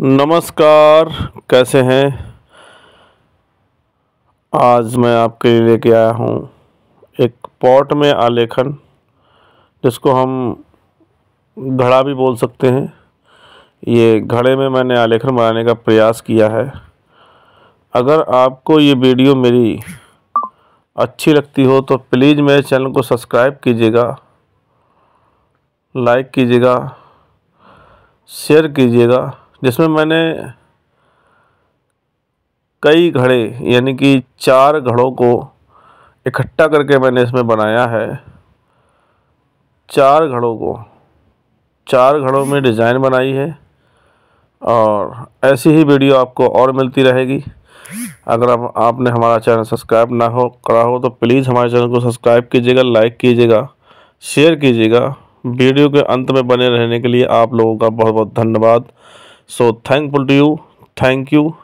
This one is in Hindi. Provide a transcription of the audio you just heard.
नमस्कार कैसे हैं आज मैं आपके लिए लेके आया हूँ एक पॉट में आलेखन जिसको हम घड़ा भी बोल सकते हैं ये घड़े में मैंने आलेखन बनाने का प्रयास किया है अगर आपको ये वीडियो मेरी अच्छी लगती हो तो प्लीज़ मेरे चैनल को सब्सक्राइब कीजिएगा लाइक कीजिएगा शेयर कीजिएगा जिसमें मैंने कई घड़े यानी कि चार घड़ों को इकट्ठा करके मैंने इसमें बनाया है चार घड़ों को चार घड़ों में डिज़ाइन बनाई है और ऐसी ही वीडियो आपको और मिलती रहेगी अगर आप, आपने हमारा चैनल सब्सक्राइब ना हो करा हो तो प्लीज़ हमारे चैनल को सब्सक्राइब कीजिएगा लाइक कीजिएगा शेयर कीजिएगा वीडियो के अंत में बने रहने के लिए आप लोगों का बहुत बहुत धन्यवाद so thankful to you thank you